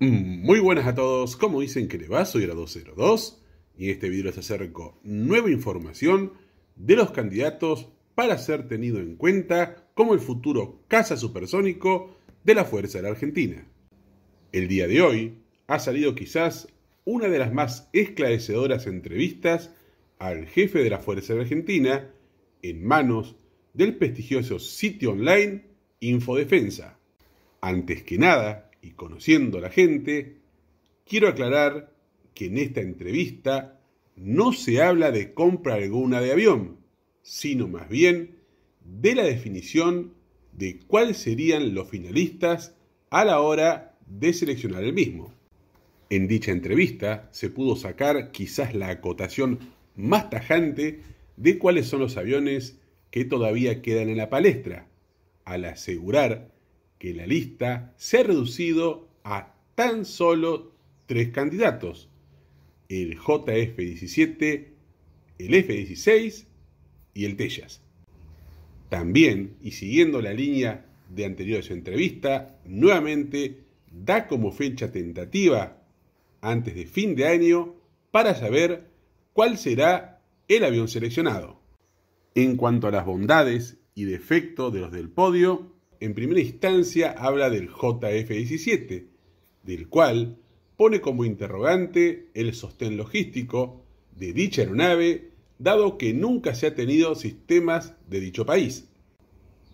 Mm, muy buenas a todos, como dicen que le va, soy A202 y en este video les acerco nueva información de los candidatos para ser tenido en cuenta como el futuro caza supersónico de la Fuerza de la Argentina. El día de hoy ha salido quizás una de las más esclarecedoras entrevistas al jefe de la Fuerza de la Argentina en manos del prestigioso sitio online Infodefensa. Antes que nada, y conociendo a la gente, quiero aclarar que en esta entrevista no se habla de compra alguna de avión, sino más bien de la definición de cuáles serían los finalistas a la hora de seleccionar el mismo. En dicha entrevista se pudo sacar quizás la acotación más tajante de cuáles son los aviones que todavía quedan en la palestra, al asegurar que la lista se ha reducido a tan solo tres candidatos, el JF-17, el F-16 y el Tellas. También, y siguiendo la línea de anteriores entrevistas, nuevamente da como fecha tentativa antes de fin de año para saber cuál será el avión seleccionado. En cuanto a las bondades y defectos de los del podio, en primera instancia habla del JF-17, del cual pone como interrogante el sostén logístico de dicha aeronave, dado que nunca se ha tenido sistemas de dicho país.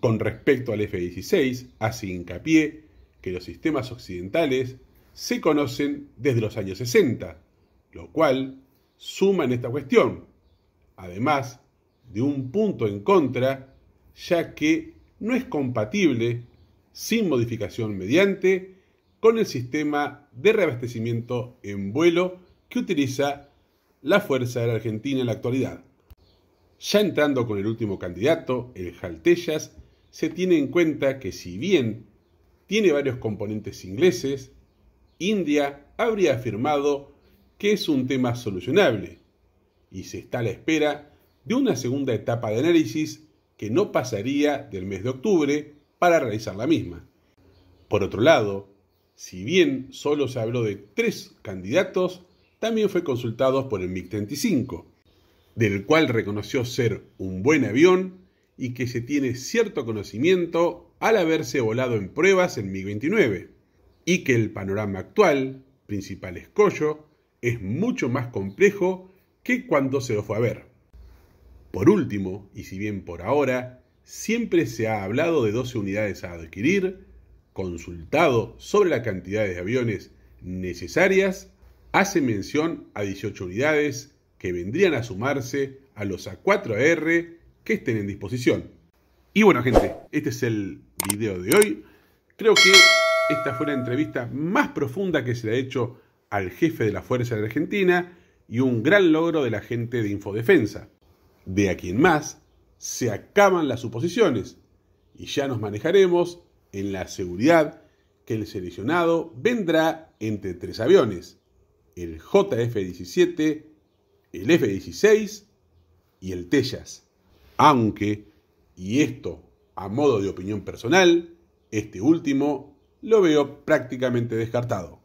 Con respecto al F-16, hace hincapié que los sistemas occidentales se conocen desde los años 60, lo cual suma en esta cuestión, además de un punto en contra, ya que no es compatible, sin modificación mediante, con el sistema de reabastecimiento en vuelo que utiliza la Fuerza de la Argentina en la actualidad. Ya entrando con el último candidato, el Jaltellas, se tiene en cuenta que si bien tiene varios componentes ingleses, India habría afirmado que es un tema solucionable y se está a la espera de una segunda etapa de análisis que no pasaría del mes de octubre para realizar la misma. Por otro lado, si bien solo se habló de tres candidatos, también fue consultado por el MiG-35, del cual reconoció ser un buen avión y que se tiene cierto conocimiento al haberse volado en pruebas en MiG-29, y que el panorama actual, principal escollo, es mucho más complejo que cuando se lo fue a ver. Por último, y si bien por ahora, siempre se ha hablado de 12 unidades a adquirir, consultado sobre la cantidad de aviones necesarias, hace mención a 18 unidades que vendrían a sumarse a los A4R que estén en disposición. Y bueno gente, este es el video de hoy. Creo que esta fue la entrevista más profunda que se le ha hecho al jefe de la Fuerza de Argentina y un gran logro de la gente de Infodefensa. De aquí en más, se acaban las suposiciones y ya nos manejaremos en la seguridad que el seleccionado vendrá entre tres aviones, el JF-17, el F-16 y el Tellas. Aunque, y esto a modo de opinión personal, este último lo veo prácticamente descartado.